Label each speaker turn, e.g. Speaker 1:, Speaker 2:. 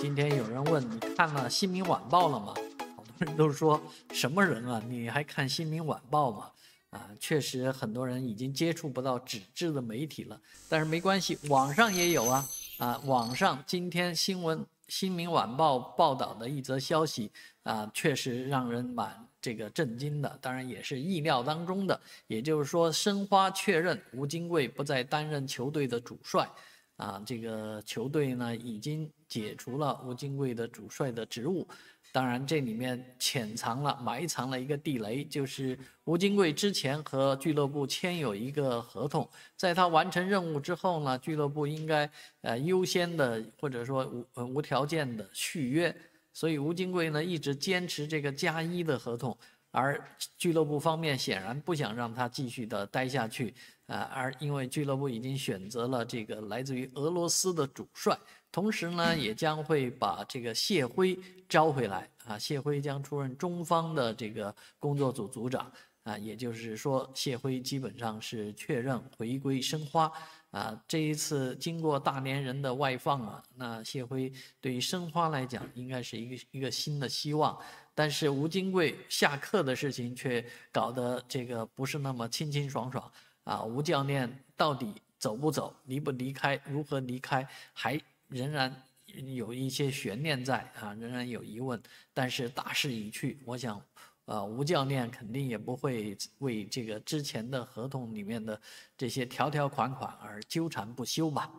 Speaker 1: 今天有人问你看了《新民晚报》了吗？好多人都说什么人啊？你还看《新民晚报》吗？啊，确实很多人已经接触不到纸质的媒体了。但是没关系，网上也有啊。啊，网上今天新闻《新民晚报》报道的一则消息啊，确实让人蛮这个震惊的。当然也是意料当中的。也就是说，申花确认吴金贵不再担任球队的主帅。啊，这个球队呢已经解除了吴金贵的主帅的职务。当然，这里面潜藏了、埋藏了一个地雷，就是吴金贵之前和俱乐部签有一个合同，在他完成任务之后呢，俱乐部应该呃优先的或者说无无条件的续约。所以吴金贵呢一直坚持这个加一的合同。而俱乐部方面显然不想让他继续的待下去，啊，而因为俱乐部已经选择了这个来自于俄罗斯的主帅，同时呢，也将会把这个谢辉招回来，啊，谢辉将出任中方的这个工作组组长。啊，也就是说，谢辉基本上是确认回归申花。啊，这一次经过大连人的外放啊，那谢辉对于申花来讲，应该是一个一个新的希望。但是吴金贵下课的事情却搞得这个不是那么清清爽爽。啊，吴教练到底走不走，离不离开，如何离开，还仍然有一些悬念在啊，仍然有疑问。但是大势已去，我想。呃，吴教练肯定也不会为这个之前的合同里面的这些条条款款而纠缠不休吧。